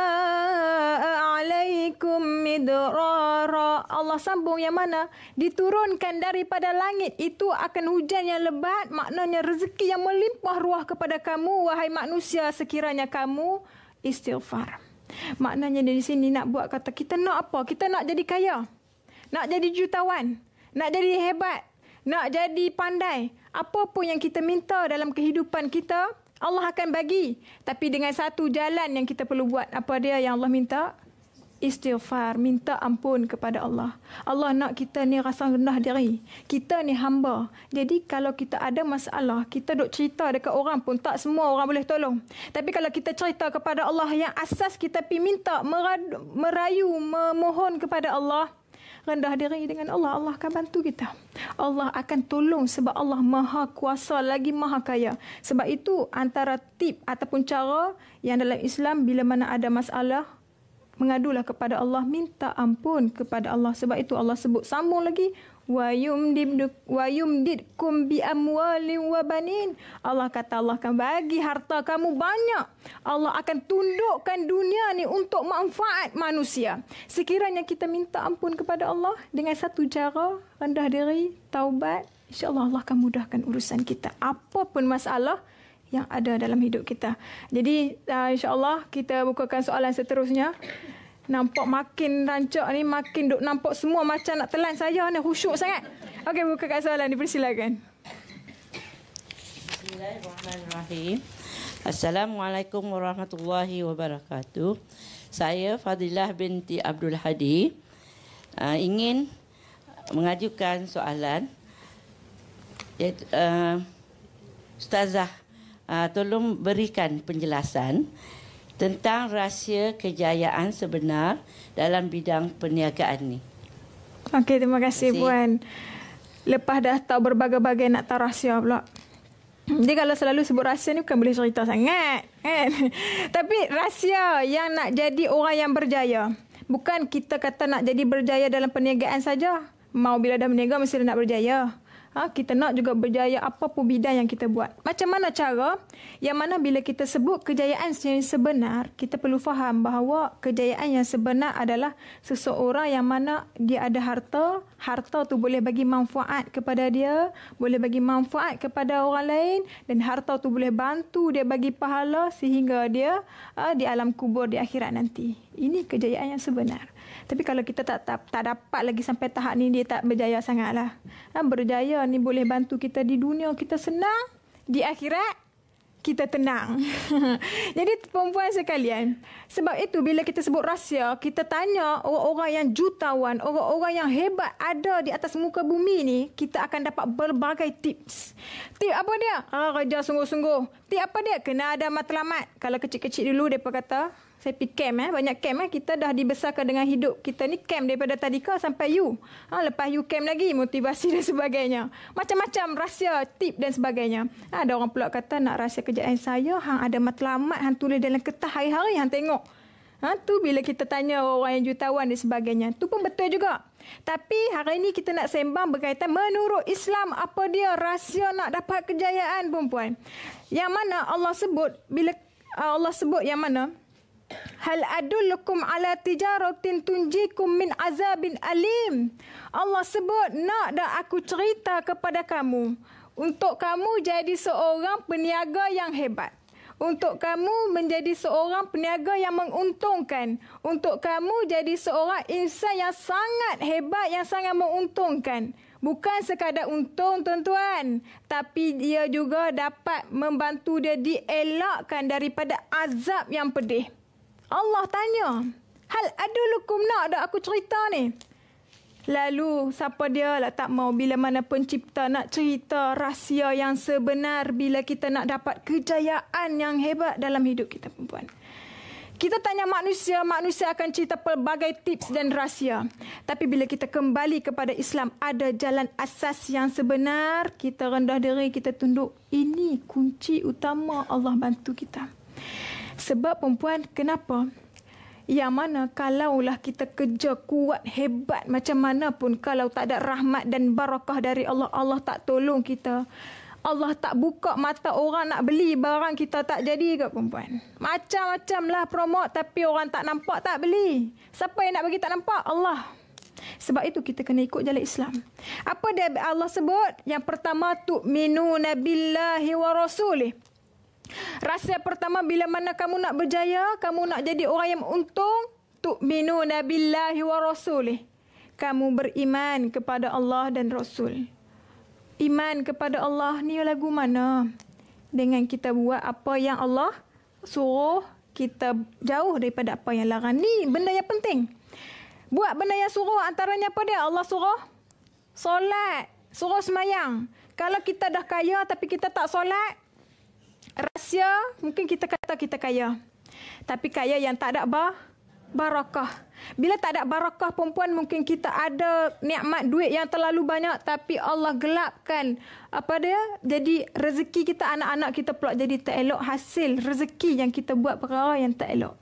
alaikum midrara. Allah sambung yang mana? Diturunkan daripada langit itu akan hujan yang lebat, maknanya rezeki yang melimpah ruah kepada kamu wahai manusia sekiranya kamu istighfar. Maknanya di sini nak buat kata kita nak apa? Kita nak jadi kaya. Nak jadi jutawan. Nak jadi hebat. Nak jadi pandai. Apa pun yang kita minta dalam kehidupan kita, Allah akan bagi. Tapi dengan satu jalan yang kita perlu buat apa dia yang Allah minta? Istighfar, minta ampun kepada Allah. Allah nak kita ni rasa rendah diri. Kita ni hamba. Jadi kalau kita ada masalah, kita duk cerita dekat orang pun tak semua orang boleh tolong. Tapi kalau kita cerita kepada Allah yang asas kita pi minta, merayu, memohon kepada Allah, rendah diri dengan Allah, Allah akan bantu kita. Allah akan tolong sebab Allah maha kuasa lagi maha kaya. Sebab itu antara tip ataupun cara yang dalam Islam bila mana ada masalah, mengadulah kepada Allah, minta ampun kepada Allah. Sebab itu Allah sebut sambung lagi, Wayum didkum bi amwalin wa banin. Allah kata Allah akan bagi harta kamu banyak. Allah akan tundukkan dunia ni untuk manfaat manusia. Sekiranya kita minta ampun kepada Allah dengan satu cara rendah diri, taubat, insya-Allah Allah akan mudahkan urusan kita. Apa pun masalah yang ada dalam hidup kita. Jadi uh, insya-Allah kita bukakan soalan seterusnya. Nampak makin rancak ni, makin duk nampak semua macam nak telan saya ni, khusyuk sangat. Okey, buka kat soalan ni, persilakan. Bismillahirrahmanirrahim. Assalamualaikum warahmatullahi wabarakatuh. Saya Fadilah binti Abdul Hadi uh, ingin mengajukan soalan uh, ustazah uh, tolong berikan penjelasan uh, tentang rahsia kejayaan sebenar dalam bidang perniagaan ni. Okey, terima kasih puan. Lepas dah tahu berbagai-bagai nak tahu rahsia pula. Jadi kalau selalu sebut rahsia ni bukan boleh cerita sangat, kan? Tapi rahsia yang nak jadi orang yang berjaya. Bukan kita kata nak jadi berjaya dalam perniagaan saja. Mau bila dah berniaga mesti nak berjaya ha, kita nak juga berjaya apa pun bidang yang kita buat. Macam mana cara? Yang mana bila kita sebut kejayaan yang sebenar, kita perlu faham bahawa kejayaan yang sebenar adalah seseorang yang mana dia ada harta, harta tu boleh bagi manfaat kepada dia, boleh bagi manfaat kepada orang lain dan harta tu boleh bantu dia bagi pahala sehingga dia ha, di alam kubur di akhirat nanti. Ini kejayaan yang sebenar. Tapi kalau kita tak, tak tak dapat lagi sampai tahap ni dia tak berjaya sangatlah. Ha, berjaya ni boleh bantu kita di dunia kita senang, di akhirat kita tenang. Jadi perempuan sekalian, sebab itu bila kita sebut rahsia, kita tanya orang-orang yang jutawan, orang-orang yang hebat ada di atas muka bumi ni, kita akan dapat berbagai tips. Tip apa dia? Ha, kerja sungguh-sungguh. Tip apa dia? Kena ada matlamat. Kalau kecil-kecil dulu, mereka kata, saya pergi camp eh banyak camp eh kita dah dibesarkan dengan hidup kita ni camp daripada tadika sampai you ha lepas you camp lagi motivasi dan sebagainya macam-macam rahsia tip dan sebagainya ha, ada orang pula kata nak rahsia kejayaan saya hang ada matlamat hang tulis dalam kertas hari-hari hang tengok ha tu bila kita tanya orang yang jutawan dan sebagainya tu pun betul juga tapi hari ini kita nak sembang berkaitan menurut Islam apa dia rahsia nak dapat kejayaan perempuan yang mana Allah sebut bila uh, Allah sebut yang mana Hal adullukum ala tijaratin tunjikum min azabin alim. Allah sebut, nak dah aku cerita kepada kamu. Untuk kamu jadi seorang peniaga yang hebat. Untuk kamu menjadi seorang peniaga yang menguntungkan. Untuk kamu jadi seorang insan yang sangat hebat, yang sangat menguntungkan. Bukan sekadar untung tuan-tuan. Tapi dia juga dapat membantu dia dielakkan daripada azab yang pedih. Allah tanya, hal adulukum nak dah aku cerita ni? Lalu siapa dia lah tak mau bila mana pencipta nak cerita rahsia yang sebenar bila kita nak dapat kejayaan yang hebat dalam hidup kita perempuan. Kita tanya manusia, manusia akan cerita pelbagai tips dan rahsia. Tapi bila kita kembali kepada Islam, ada jalan asas yang sebenar. Kita rendah diri, kita tunduk. Ini kunci utama Allah bantu kita. Sebab perempuan kenapa? Yang mana kalaulah kita kerja kuat, hebat macam mana pun kalau tak ada rahmat dan barakah dari Allah, Allah tak tolong kita. Allah tak buka mata orang nak beli barang kita tak jadi ke perempuan? Macam-macam lah promote tapi orang tak nampak tak beli. Siapa yang nak bagi tak nampak? Allah. Sebab itu kita kena ikut jalan Islam. Apa dia Allah sebut? Yang pertama tu minu nabillahi wa rasulih. Rasa pertama bila mana kamu nak berjaya, kamu nak jadi orang yang untung, tu minu nabilahi wa rasulih. Kamu beriman kepada Allah dan Rasul. Iman kepada Allah ni lagu mana? Dengan kita buat apa yang Allah suruh kita jauh daripada apa yang larang. Ni benda yang penting. Buat benda yang suruh antaranya apa dia? Allah suruh solat. Suruh semayang. Kalau kita dah kaya tapi kita tak solat, rahsia mungkin kita kata kita kaya. Tapi kaya yang tak ada bar, barakah. Bila tak ada barakah perempuan mungkin kita ada nikmat duit yang terlalu banyak tapi Allah gelapkan apa dia? Jadi rezeki kita anak-anak kita pula jadi tak elok hasil rezeki yang kita buat perkara yang tak elok.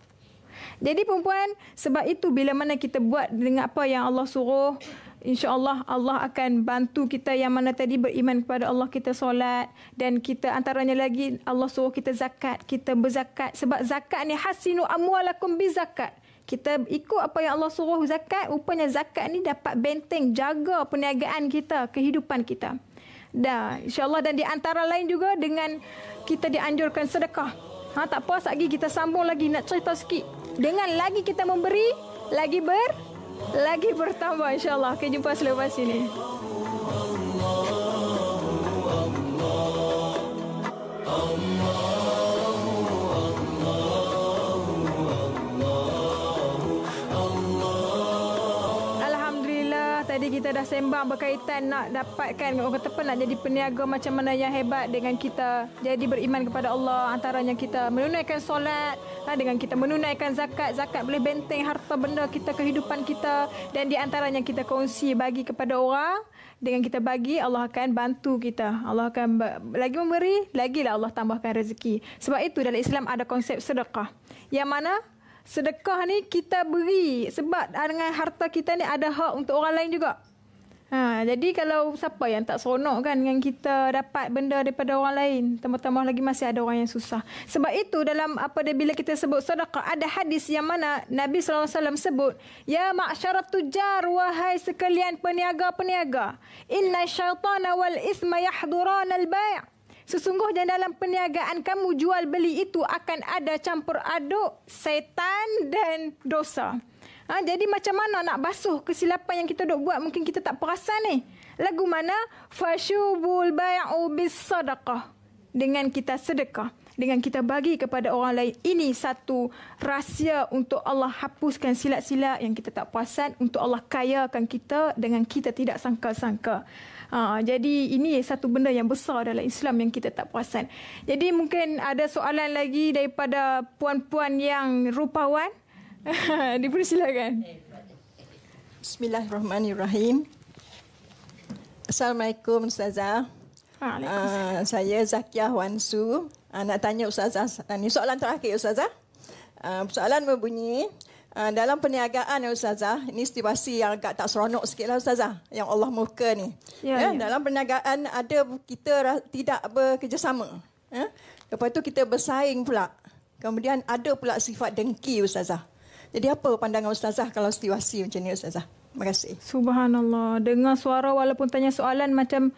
Jadi perempuan sebab itu bila mana kita buat dengan apa yang Allah suruh insyaallah Allah akan bantu kita yang mana tadi beriman kepada Allah kita solat dan kita antaranya lagi Allah suruh kita zakat kita berzakat sebab zakat ni hasinu amwalakum bizakat kita ikut apa yang Allah suruh zakat rupanya zakat ni dapat benteng jaga perniagaan kita kehidupan kita dah insyaallah dan di antara lain juga dengan kita dianjurkan sedekah ha tak puas lagi kita sambung lagi nak cerita sikit dengan lagi kita memberi lagi ber lagi bertambah insyaallah ke jumpa selepas ini Allah, Allah, Allah. tadi kita dah sembang berkaitan nak dapatkan orang kata pun nak jadi peniaga macam mana yang hebat dengan kita jadi beriman kepada Allah antaranya kita menunaikan solat ha, dengan kita menunaikan zakat zakat boleh benteng harta benda kita kehidupan kita dan di antaranya kita kongsi bagi kepada orang dengan kita bagi Allah akan bantu kita Allah akan lagi memberi lagilah Allah tambahkan rezeki sebab itu dalam Islam ada konsep sedekah yang mana sedekah ni kita beri sebab dengan harta kita ni ada hak untuk orang lain juga. Ha, jadi kalau siapa yang tak seronok kan dengan kita dapat benda daripada orang lain, tambah-tambah lagi masih ada orang yang susah. Sebab itu dalam apa dia bila kita sebut sedekah, ada hadis yang mana Nabi SAW sebut, Ya ma'asyarat tujar, wahai sekalian peniaga-peniaga, inna syaitana wal isma yahduran al-bay'a. Sesungguhnya dalam perniagaan kamu jual beli itu akan ada campur aduk setan dan dosa. Ha, jadi macam mana nak basuh kesilapan yang kita dok buat mungkin kita tak perasan ni. Lagu mana? Fashubul bay'u bisadaqah. Dengan kita sedekah. Dengan kita bagi kepada orang lain. Ini satu rahsia untuk Allah hapuskan silat-silat yang kita tak puasan. Untuk Allah kayakan kita dengan kita tidak sangka-sangka. Ha, jadi ini satu benda yang besar dalam Islam yang kita tak puasan. Jadi mungkin ada soalan lagi daripada puan-puan yang rupawan. Dipersilakan. Bismillahirrahmanirrahim. Assalamualaikum Ustazah. Ha, ah, Waalaikumsalam. Uh, saya Zakiah Wansu. Uh, nak tanya Ustazah. Ini soalan terakhir Ustazah. Uh, soalan berbunyi. Ah, dalam perniagaan ya ustazah, ini situasi yang agak tak seronok sikitlah ustazah, yang Allah murka ni. Ya, ya, ya. dalam perniagaan ada kita tidak bekerjasama. Ya. Lepas tu kita bersaing pula. Kemudian ada pula sifat dengki ustazah. Jadi apa pandangan ustazah kalau situasi macam ni ustazah? Terima kasih. Subhanallah. Dengar suara walaupun tanya soalan macam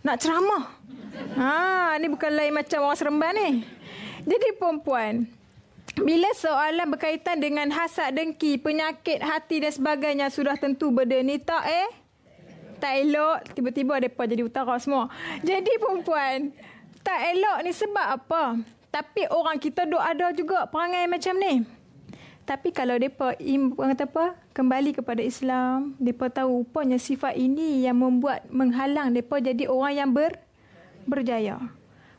nak ceramah. Ha, ini bukan lain macam orang seremban ni. Jadi puan. Bila soalan berkaitan dengan hasad dengki, penyakit hati dan sebagainya sudah tentu benda ni tak eh? Tak elok. Tiba-tiba mereka jadi utara semua. Jadi perempuan, tak elok ni sebab apa? Tapi orang kita duk ada juga perangai macam ni. Tapi kalau mereka im, kata apa, kembali kepada Islam, mereka tahu rupanya sifat ini yang membuat menghalang mereka jadi orang yang ber, Berjaya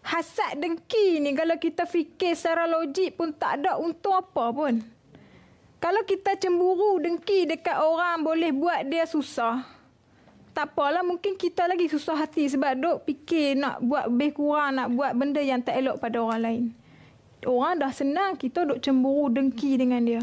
hasad dengki ni kalau kita fikir secara logik pun tak ada untung apa pun. Kalau kita cemburu dengki dekat orang boleh buat dia susah. Tak apalah mungkin kita lagi susah hati sebab dok fikir nak buat lebih kurang, nak buat benda yang tak elok pada orang lain. Orang dah senang kita dok cemburu dengki dengan dia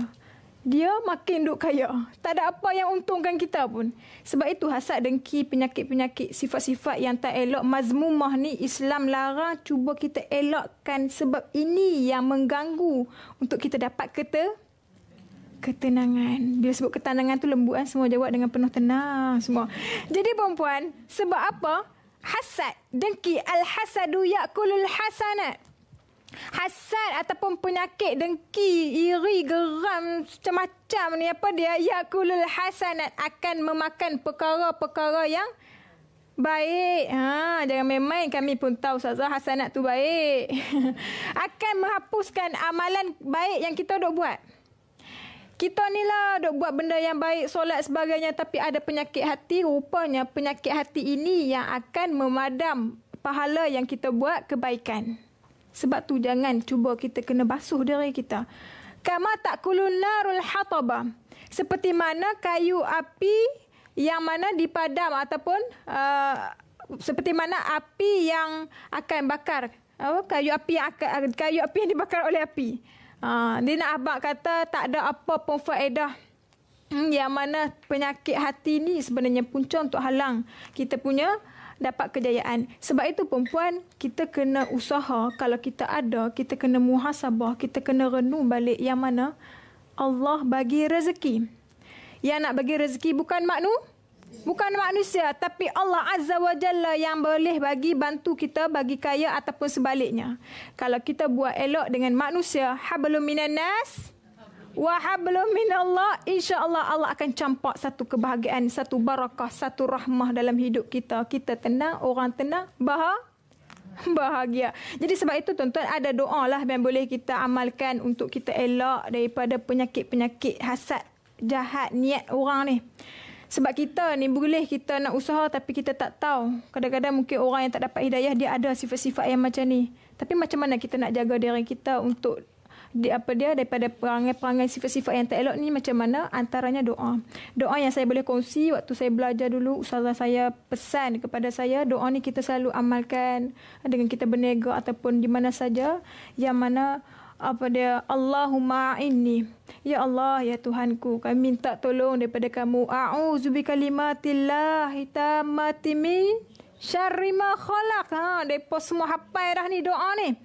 dia makin duduk kaya. Tak ada apa yang untungkan kita pun. Sebab itu hasad dengki, penyakit-penyakit, sifat-sifat yang tak elok, mazmumah ni Islam larang cuba kita elokkan sebab ini yang mengganggu untuk kita dapat kata ketenangan. Bila sebut ketenangan tu lembut semua jawab dengan penuh tenang semua. Jadi puan sebab apa? Hasad, dengki, al-hasadu yakulul hasanat hasad ataupun penyakit dengki, iri, geram macam-macam ni apa dia Ya, yakulul hasanat akan memakan perkara-perkara yang baik. Ha, jangan main-main kami pun tahu Ustazah hasanat tu baik. akan menghapuskan amalan baik yang kita dok buat. Kita ni lah dok buat benda yang baik, solat sebagainya tapi ada penyakit hati. Rupanya penyakit hati ini yang akan memadam pahala yang kita buat kebaikan. Sebab tu jangan cuba kita kena basuh diri kita. Kama tak kulunarul hataba. Seperti mana kayu api yang mana dipadam ataupun uh, seperti mana api yang akan bakar. Oh, kayu api yang akan, uh, kayu api yang dibakar oleh api. Uh, dia nak abang kata tak ada apa pun faedah hmm, yang mana penyakit hati ni sebenarnya punca untuk halang kita punya dapat kejayaan. Sebab itu perempuan kita kena usaha kalau kita ada, kita kena muhasabah, kita kena renung balik yang mana Allah bagi rezeki. Yang nak bagi rezeki bukan maknu, bukan manusia tapi Allah Azza wa Jalla yang boleh bagi bantu kita bagi kaya ataupun sebaliknya. Kalau kita buat elok dengan manusia, hablum minannas wahablum minallah insyaallah Allah akan campak satu kebahagiaan satu barakah satu rahmah dalam hidup kita kita tenang orang tenang bahagia bahagia. Jadi sebab itu tuan-tuan ada doa lah yang boleh kita amalkan untuk kita elak daripada penyakit-penyakit hasad jahat niat orang ni. Sebab kita ni boleh kita nak usaha tapi kita tak tahu. Kadang-kadang mungkin orang yang tak dapat hidayah dia ada sifat-sifat yang macam ni. Tapi macam mana kita nak jaga diri kita untuk di, apa dia daripada perangai-perangai sifat-sifat yang tak elok ni macam mana antaranya doa. Doa yang saya boleh kongsi waktu saya belajar dulu ustazah saya pesan kepada saya doa ni kita selalu amalkan dengan kita berniaga ataupun di mana saja yang mana apa dia Allahumma inni ya Allah ya Tuhanku kami minta tolong daripada kamu a'udzubikalimatillah hitamati min syarri ma khalaq ha depa semua hafal dah ni doa ni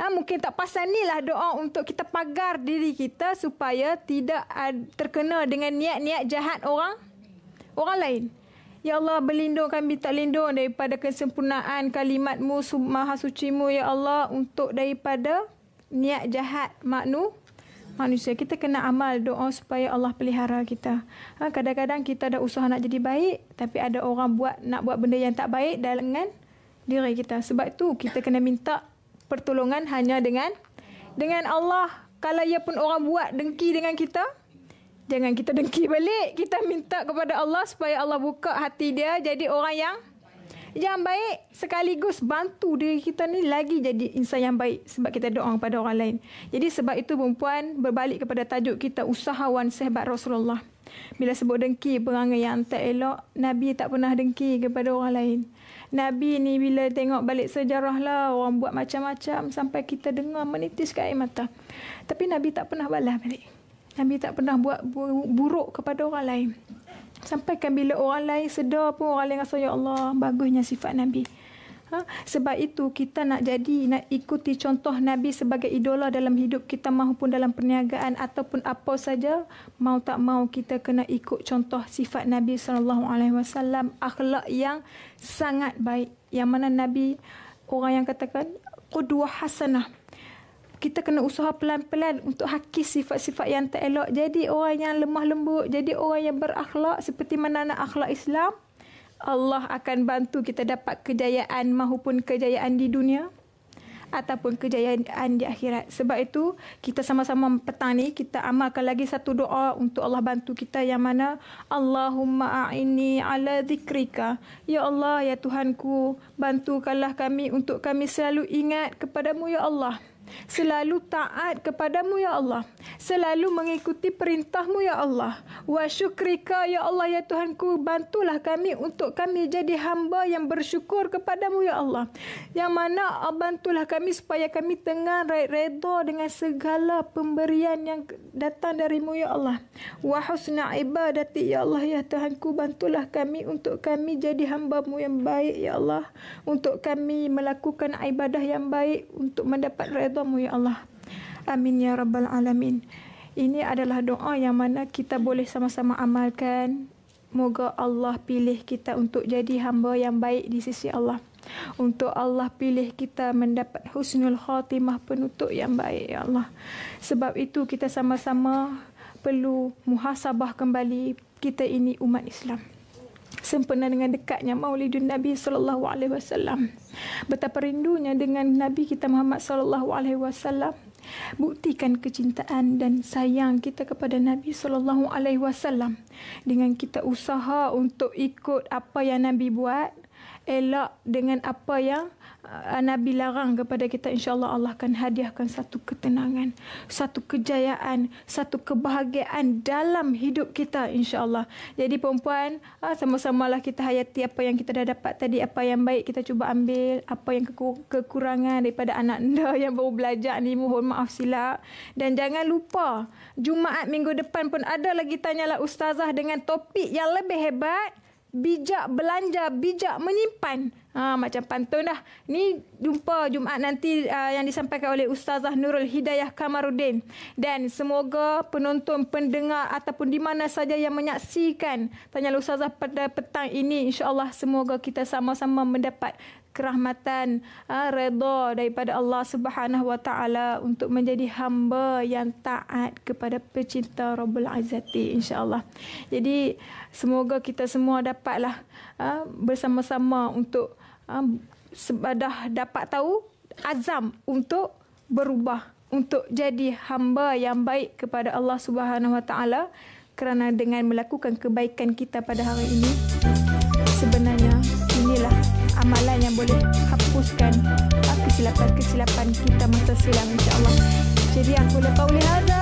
Ha, mungkin tak pasal ni lah doa untuk kita pagar diri kita supaya tidak uh, terkena dengan niat-niat jahat orang orang lain. Ya Allah, berlindung kami tak lindung daripada kesempurnaan kalimatmu, maha sucimu, Ya Allah, untuk daripada niat jahat maknu manusia. Kita kena amal doa supaya Allah pelihara kita. Ah, kadang-kadang kita dah usaha nak jadi baik, tapi ada orang buat nak buat benda yang tak baik dengan diri kita. Sebab tu kita kena minta pertolongan hanya dengan dengan Allah. Kalau ia pun orang buat dengki dengan kita, jangan kita dengki balik. Kita minta kepada Allah supaya Allah buka hati dia jadi orang yang yang baik sekaligus bantu diri kita ni lagi jadi insan yang baik sebab kita doa kepada orang lain. Jadi sebab itu perempuan berbalik kepada tajuk kita usahawan sahabat Rasulullah. Bila sebut dengki perangai yang tak elok, Nabi tak pernah dengki kepada orang lain. Nabi ni bila tengok balik sejarah lah orang buat macam-macam sampai kita dengar menitis ke air mata. Tapi Nabi tak pernah balas balik. Nabi tak pernah buat buruk kepada orang lain. Sampaikan bila orang lain sedar pun orang lain rasa ya Allah bagusnya sifat Nabi. Ha? Sebab itu kita nak jadi nak ikuti contoh Nabi sebagai idola dalam hidup kita maupun dalam perniagaan ataupun apa saja mau tak mau kita kena ikut contoh sifat Nabi saw, akhlak yang sangat baik yang mana Nabi orang yang katakan qudwah hasanah kita kena usaha pelan-pelan untuk hakis sifat-sifat yang tak elok. Jadi orang yang lemah lembut, jadi orang yang berakhlak seperti mana nak akhlak Islam, Allah akan bantu kita dapat kejayaan mahupun kejayaan di dunia ataupun kejayaan di akhirat. Sebab itu kita sama-sama petang ni kita amalkan lagi satu doa untuk Allah bantu kita yang mana Allahumma a'inni ala zikrika. Ya Allah ya Tuhanku, bantukanlah kami untuk kami selalu ingat kepadamu ya Allah selalu taat kepadamu ya Allah selalu mengikuti perintahmu ya Allah wa syukrika ya Allah ya Tuhanku bantulah kami untuk kami jadi hamba yang bersyukur kepadamu ya Allah yang mana ah, bantulah kami supaya kami tengah redha dengan segala pemberian yang datang darimu ya Allah wa husna ibadati ya Allah ya Tuhanku bantulah kami untuk kami jadi hambamu yang baik ya Allah untuk kami melakukan ibadah yang baik untuk mendapat redha hambamu ya Allah. Amin ya Rabbal Alamin. Ini adalah doa yang mana kita boleh sama-sama amalkan. Moga Allah pilih kita untuk jadi hamba yang baik di sisi Allah. Untuk Allah pilih kita mendapat husnul khatimah penutup yang baik ya Allah. Sebab itu kita sama-sama perlu muhasabah kembali kita ini umat Islam sempena dengan dekatnya Maulidun Nabi sallallahu alaihi wasallam. Betapa rindunya dengan Nabi kita Muhammad sallallahu alaihi wasallam. Buktikan kecintaan dan sayang kita kepada Nabi sallallahu alaihi wasallam dengan kita usaha untuk ikut apa yang Nabi buat elak dengan apa yang uh, Nabi larang kepada kita insyaallah Allah akan hadiahkan satu ketenangan, satu kejayaan, satu kebahagiaan dalam hidup kita insyaallah. Jadi perempuan, sama uh, sama lah kita hayati apa yang kita dah dapat tadi, apa yang baik kita cuba ambil, apa yang kekurangan daripada anak anda yang baru belajar ni mohon maaf silap dan jangan lupa Jumaat minggu depan pun ada lagi tanyalah ustazah dengan topik yang lebih hebat bijak belanja, bijak menyimpan. Ha, macam pantun dah. Ni jumpa Jumaat nanti uh, yang disampaikan oleh Ustazah Nurul Hidayah Kamarudin. Dan semoga penonton, pendengar ataupun di mana saja yang menyaksikan tanya Ustazah pada petang ini. InsyaAllah semoga kita sama-sama mendapat kerahmatan uh, ah, redha daripada Allah Subhanahu wa taala untuk menjadi hamba yang taat kepada pecinta Rabbul Izzati insyaallah. Jadi semoga kita semua dapatlah uh, bersama-sama untuk uh, sebadah dapat tahu azam untuk berubah untuk jadi hamba yang baik kepada Allah Subhanahu wa taala kerana dengan melakukan kebaikan kita pada hari ini sebenarnya amalan yang boleh hapuskan kesilapan-kesilapan kita masa silam insya-Allah. Jadi aku lepas ulil azhar